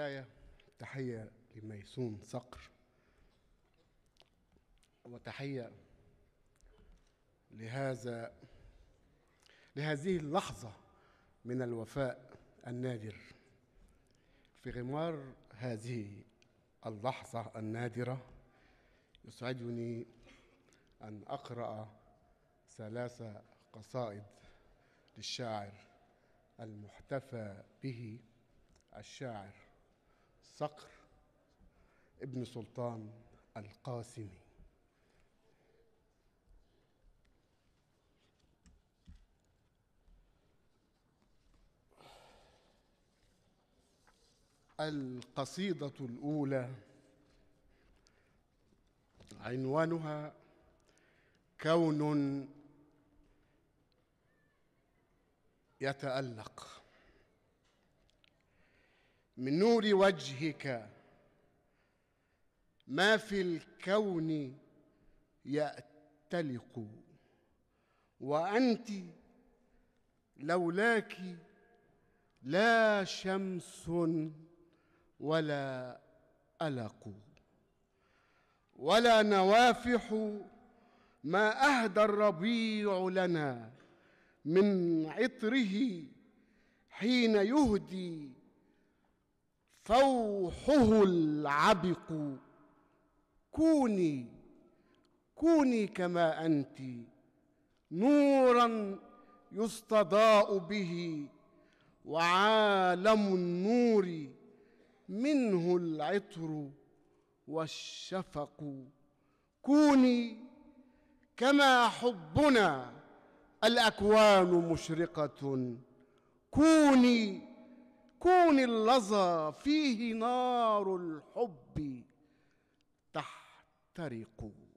البداية تحية لميسون صقر وتحية لهذا لهذه اللحظة من الوفاء النادر في غمار هذه اللحظة النادرة يسعدني أن أقرأ ثلاث قصائد للشاعر المحتفى به الشاعر صقر ابن سلطان القاسمي القصيدة الأولى عنوانها كون يتألق من نور وجهك ما في الكون يأتلق وأنت لولاك لا شمس ولا ألق ولا نوافح ما أهدى الربيع لنا من عطره حين يهدي فوحه العبق كوني كوني كما انت نورا يستضاء به وعالم النور منه العطر والشفق كوني كما حبنا الاكوان مشرقه كوني كون اللظى فيه نار الحب تحترق